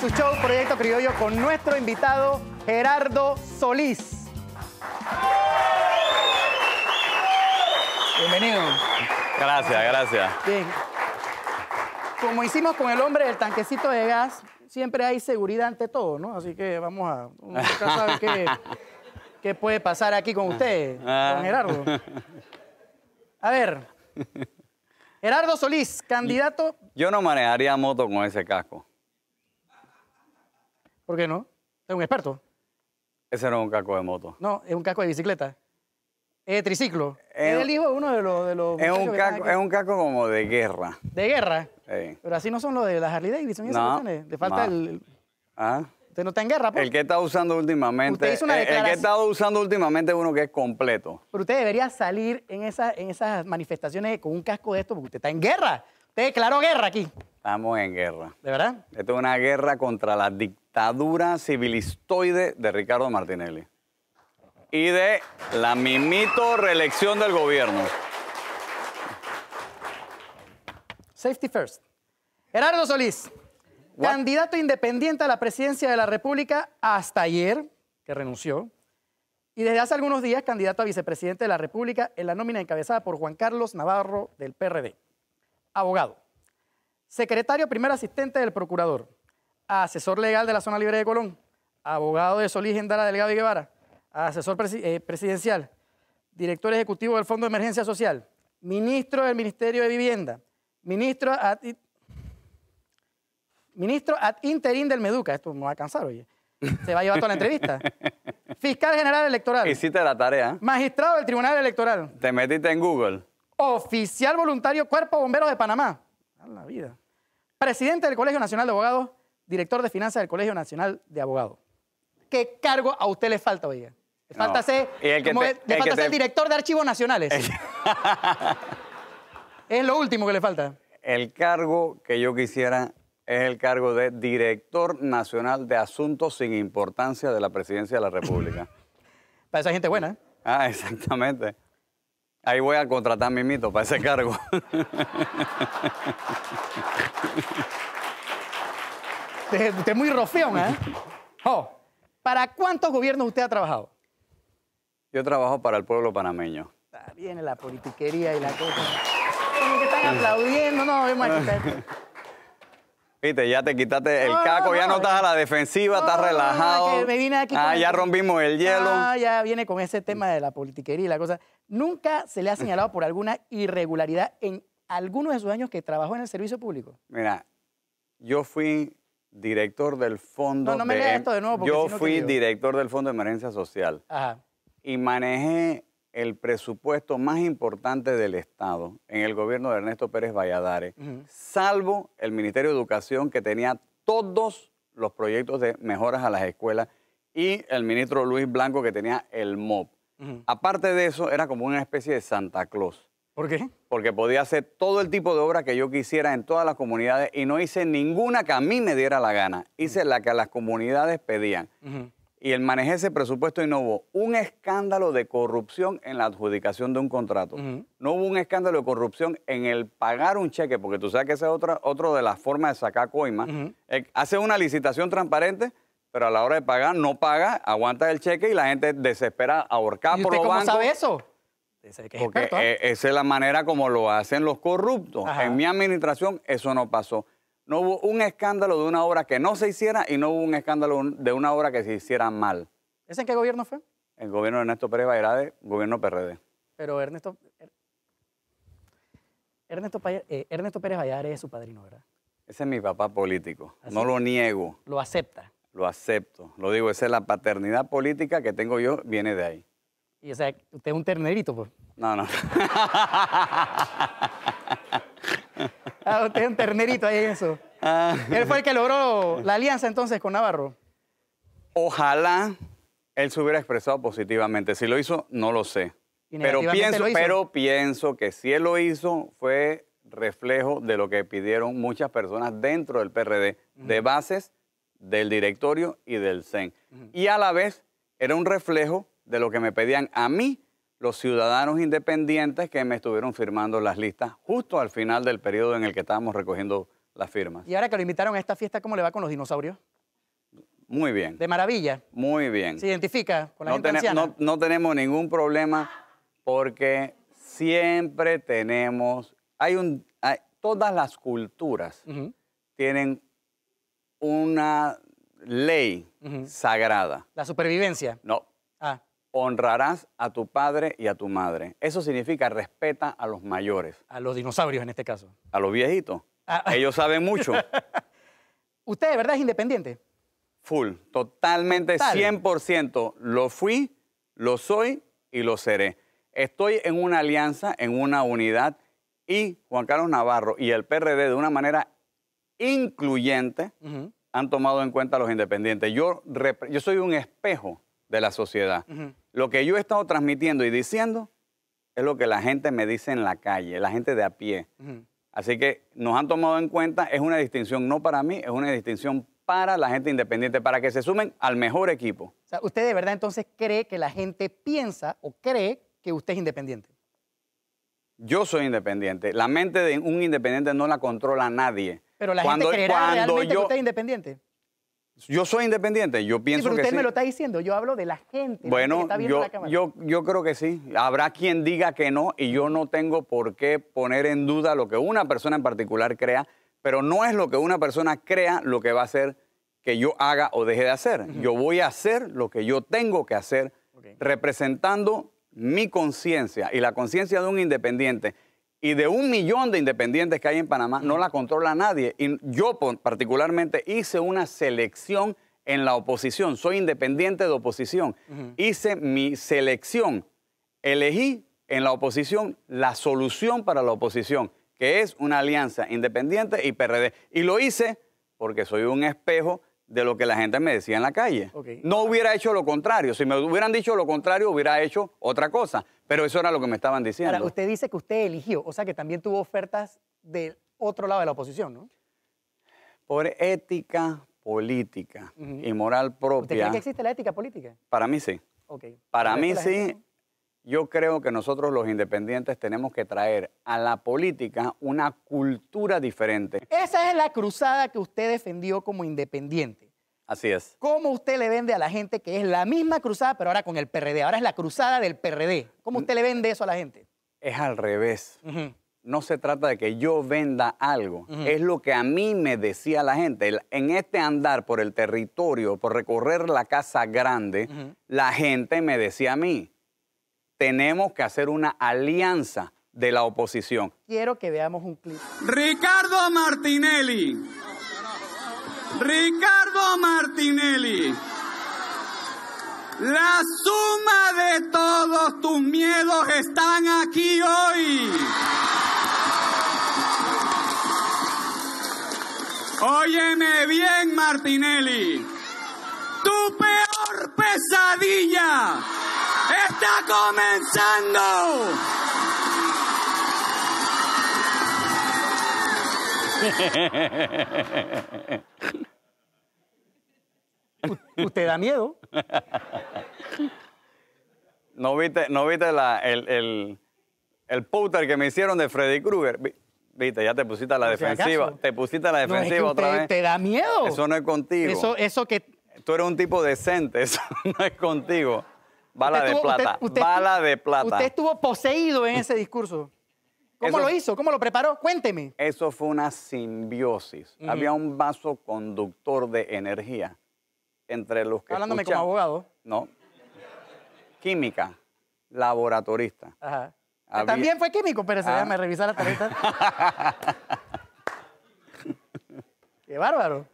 su show Proyecto Criollo con nuestro invitado Gerardo Solís. Bienvenido. Gracias, gracias. Bien. Como hicimos con el hombre del tanquecito de gas, siempre hay seguridad ante todo, ¿no? Así que vamos a... ver qué, qué puede pasar aquí con usted, con ah. Gerardo. A ver, Gerardo Solís, candidato... Yo no manejaría moto con ese casco. ¿Por qué no? Es un experto. Ese no es un casco de moto. No, es un casco de bicicleta. Es de triciclo. Es, el hijo de uno de los... es, un casco como de guerra. ¿De guerra? Pero así no son los de las Harley Davidson no, falta ah. Usted no está en guerra, pues. El que está usando últimamente. una el que está usando últimamente es uno que es completo. Pero usted debería salir en, en esas manifestaciones con un casco de esto porque usted está en guerra. Te declaró guerra aquí. Estamos en guerra. ¿De verdad? Esto es una guerra contra la dictadura civilistoide de Ricardo Martinelli. Y de la mimito reelección del gobierno. Safety first. Gerardo Solís, candidato independiente a la presidencia de la República hasta ayer, que renunció, y desde hace algunos días candidato a vicepresidente de la República en la nómina encabezada por Juan Carlos Navarro del PRD abogado, secretario primer asistente del procurador, asesor legal de la zona libre de Colón, abogado de Solís Gendara Delgado y Guevara, asesor eh, presidencial, director ejecutivo del Fondo de Emergencia Social, ministro del Ministerio de Vivienda, ministro ad, ministro interim del Meduca, esto me va a cansar, oye, se va a llevar toda la entrevista, fiscal general electoral. Hiciste la tarea. Magistrado del Tribunal Electoral. Te metiste en Google oficial voluntario Cuerpo Bombero de Panamá. la vida. Presidente del Colegio Nacional de Abogados, director de finanzas del Colegio Nacional de Abogados. ¿Qué cargo a usted le falta, hoy Le falta ser, director de archivos nacionales. es lo último que le falta. El cargo que yo quisiera es el cargo de director nacional de asuntos sin importancia de la presidencia de la República. Para esa gente buena. ¿eh? Ah, exactamente. Ahí voy a contratar a Mimito para ese cargo. Usted, es muy rofeón, ¿eh? Oh, ¿Para cuántos gobiernos usted ha trabajado? Yo trabajo para el pueblo panameño. Está bien la politiquería y la cosa. Como que están aplaudiendo, no, es más Viste, ya te quitaste el ah, caco, ya no estás a la defensiva, estás ah, relajado. ah, ya rompimos el hielo. Ah, ya viene con ese tema de la politiquería y la cosa. Nunca se le ha señalado por alguna irregularidad en alguno de sus años que trabajó en el servicio público. Mira, yo fui director del fondo. No, no me de, esto de nuevo. yo fui director del fondo de emergencia social. Ajá. Y manejé el presupuesto más importante del Estado en el gobierno de Ernesto Pérez Valladares, salvo el Ministerio de Educación que tenía todos los proyectos de mejoras a las escuelas y el ministro Luis Blanco que tenía el MOP. Aparte de eso, era como una especie de Santa Claus. ¿Por qué? Porque podía hacer todo el tipo de obra que yo quisiera en todas las comunidades y no hice ninguna que a mí me diera la gana. Hice la que las comunidades pedían y el manejé ese presupuesto y no hubo un escándalo de corrupción en la adjudicación de un contrato. No hubo un escándalo de corrupción en el pagar un cheque, porque tú sabes que esa es otra, de las formas de sacar coima. Eh, hace una licitación transparente, pero a la hora de pagar no paga, aguanta el cheque y la gente desespera, ahorcada por los ¿Y usted ¿Cómo sabe eso? Porque eh, esa es la manera como lo hacen los corruptos. En mi administración eso no pasó. No hubo un escándalo de una obra que no se hiciera y no hubo un escándalo de una obra que se hiciera mal. ¿Ese en qué gobierno fue? El gobierno de Ernesto Pérez Bayrade, gobierno PRD. Pero Ernesto, er, eh, Ernesto, Pérez Valladares es su padrino, ¿verdad? Ese es mi papá político. no lo niego. Lo acepta. Lo acepto. Lo digo, esa es la paternidad política que tengo yo, viene de ahí. Y o sea, usted es un ternerito, pues. No, no. Ah, un ternerito ahí en eso. Ah. Él fue el que logró la alianza entonces con Navarro. Ojalá él se hubiera expresado positivamente. Si lo hizo, no lo sé. Pero pienso, pero pienso que si él lo hizo fue reflejo de lo que pidieron muchas personas dentro del PRD, de bases del directorio y del CEN. Y a la vez era un reflejo de lo que me pedían a mí los ciudadanos independientes que me estuvieron firmando las listas justo al final del periodo en el que estábamos recogiendo las firmas. Y ahora que lo invitaron a esta fiesta, ¿cómo le va con los dinosaurios? Muy bien. De maravilla. Muy bien. ¿Se identifica con la no No, tenemos ningún problema porque siempre tenemos, hay un, todas las culturas tienen una ley sagrada. La supervivencia. No, honrarás a tu padre y a tu madre. Eso significa respeta a los mayores. A los dinosaurios en este caso. A los viejitos. Ah, ah. Ellos saben mucho. ¿Usted de verdad es independiente? Full, totalmente, 100%. Lo fui, lo soy y lo seré. Estoy en una alianza, en una unidad y Juan Carlos Navarro y el PRD de una manera incluyente han tomado en cuenta a los independientes. Yo, soy un espejo de la sociedad. Lo que yo he estado transmitiendo y diciendo es lo que la gente me dice en la calle, la gente de a pie. Así que nos han tomado en cuenta, es una distinción no para mí, es una distinción para la gente independiente, para que se sumen al mejor equipo. O sea, ¿usted de verdad entonces cree que la gente piensa o cree que usted es independiente? Yo soy independiente. La mente de un independiente no la controla nadie. Pero la gente creerá realmente que usted es independiente. Yo soy independiente, yo pienso sí, pero usted me lo está diciendo, yo hablo de la gente. Bueno, yo, yo creo que sí. Habrá quien diga que no y yo no tengo por qué poner en duda lo que una persona en particular crea, pero no es lo que una persona crea lo que va a hacer que yo haga o deje de hacer. Yo voy a hacer lo que yo tengo que hacer representando mi conciencia y la conciencia de un independiente y de un millón de independientes que hay en Panamá, no la controla nadie. Y yo particularmente hice una selección en la oposición, soy independiente de oposición. Hice mi selección, elegí en la oposición la solución para la oposición, que es una alianza independiente y PRD. Y lo hice porque soy un espejo de lo que la gente me decía en la calle. No hubiera hecho lo contrario. Si me hubieran dicho lo contrario, hubiera hecho otra cosa. Pero eso era lo que me estaban diciendo. Ahora, usted dice que usted eligió, o sea que también tuvo ofertas del otro lado de la oposición, ¿no? Por ética política y moral propia. ¿Usted cree que existe la ética política? Para mí sí. Para mí sí, yo creo que nosotros los independientes tenemos que traer a la política una cultura diferente. Esa es la cruzada que usted defendió como independiente. Así es. ¿Cómo usted le vende a la gente que es la misma cruzada, pero ahora con el PRD? Ahora es la cruzada del PRD. ¿Cómo usted le vende eso a la gente? Es al revés. No se trata de que yo venda algo. Es lo que a mí me decía la gente. En este andar por el territorio, por recorrer la casa grande, la gente me decía a mí tenemos que hacer una alianza de la oposición. Quiero que veamos un clip. Ricardo Martinelli. Ricardo Martinelli. La suma de todos tus miedos están aquí hoy. Óyeme bien, Martinelli. Tu peor pesadilla está comenzando. usted da miedo. ¿No viste, no viste la, el, el, póster que me hicieron de Freddy Krueger? Viste, ya te pusiste a la defensiva. Te pusiste a la defensiva otra vez. Te da miedo. Eso no es contigo. Eso, eso que. Tú eres un tipo decente, eso no es contigo. Bala de plata. bala de plata. Usted estuvo poseído en ese discurso. ¿Cómo lo hizo? ¿Cómo lo preparó? Cuénteme. Eso fue una simbiosis. Había un vaso conductor de energía entre los que. Hablándome como abogado. No. Química, laboratorista. Ajá. También fue químico, pero se ah. déjame revisar la tarjeta. Qué bárbaro.